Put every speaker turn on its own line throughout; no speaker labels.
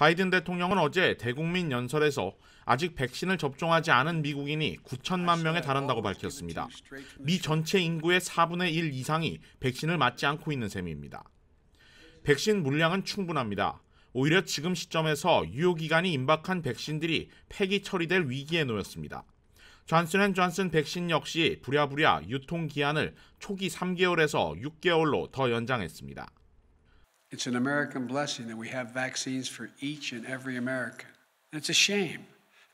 바이든 대통령은 어제 대국민 연설에서 아직 백신을 접종하지 않은 미국인이 9천만 명에 달한다고 밝혔습니다. 미 전체 인구의 4분의 1 이상이 백신을 맞지 않고 있는 셈입니다. 백신 물량은 충분합니다. 오히려 지금 시점에서 유효기간이 임박한 백신들이 폐기 처리될 위기에 놓였습니다. 존슨앤존슨 백신 역시 부랴부랴 유통기한을 초기 3개월에서 6개월로 더 연장했습니다. It's an American blessing that we have vaccines for each and every American. And it's a shame.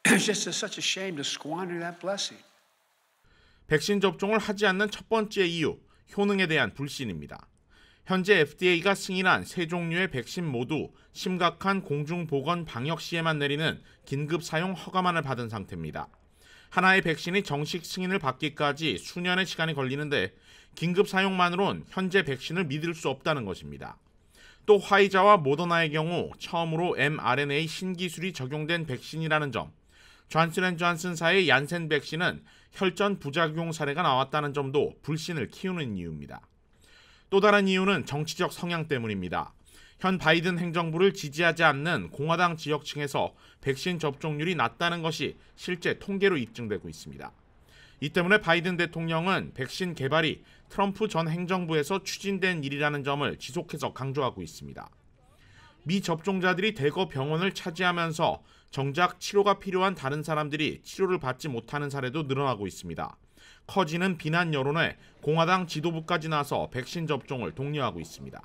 It's just such a shame to squander that blessing. 백신 접종을 하지 않는 첫 번째 이유, 효능에 대한 불신입니다. 현재 FDA가 승인한 세 종류의 백신 모두 심각한 공중보건 방역 시에만 내리는 긴급 사용 허가만을 받은 상태입니다. 하나의 백신이 정식 승인을 받기까지 수년의 시간이 걸리는데 긴급 사용만으론 현재 백신을 믿을 수 없다는 것입니다. 또 화이자와 모더나의 경우 처음으로 mRNA 신기술이 적용된 백신이라는 점, 존슨앤존슨사의 얀센 백신은 혈전 부작용 사례가 나왔다는 점도 불신을 키우는 이유입니다. 또 다른 이유는 정치적 성향 때문입니다. 현 바이든 행정부를 지지하지 않는 공화당 지역층에서 백신 접종률이 낮다는 것이 실제 통계로 입증되고 있습니다. 이 때문에 바이든 대통령은 백신 개발이 트럼프 전 행정부에서 추진된 일이라는 점을 지속해서 강조하고 있습니다. 미 접종자들이 대거 병원을 차지하면서 정작 치료가 필요한 다른 사람들이 치료를 받지 못하는 사례도 늘어나고 있습니다. 커지는 비난 여론에 공화당 지도부까지 나서 백신 접종을 독려하고 있습니다.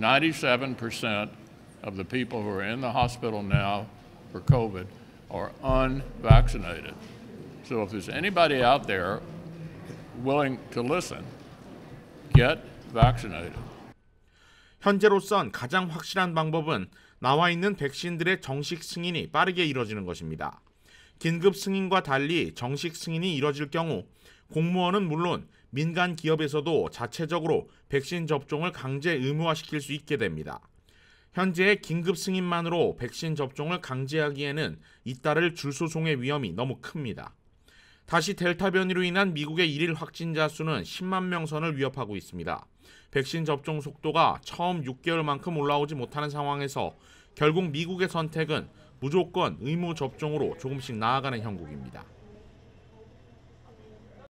97% of the people who are in the hospital now for COVID are unvaccinated. So if there's anybody out there willing to listen, get vaccinated. 현재로선 가장 확실한 방법은 나와 있는 백신들의 정식 승인이 빠르게 이루어지는 것입니다. 긴급 승인과 달리 정식 승인이 이뤄질 경우 공무원은 물론 민간 기업에서도 자체적으로 백신 접종을 강제 의무화시킬 수 있게 됩니다. 현재의 긴급 승인만으로 백신 접종을 강제하기에는 잇따를 줄소송의 위험이 너무 큽니다. 다시 델타 변이로 인한 미국의 일일 확진자 수는 10만 명 선을 위협하고 있습니다. 백신 접종 속도가 처음 6개월만큼 올라오지 못하는 상황에서 결국 미국의 선택은 무조건 의무 접종으로 조금씩 나아가는 형국입니다.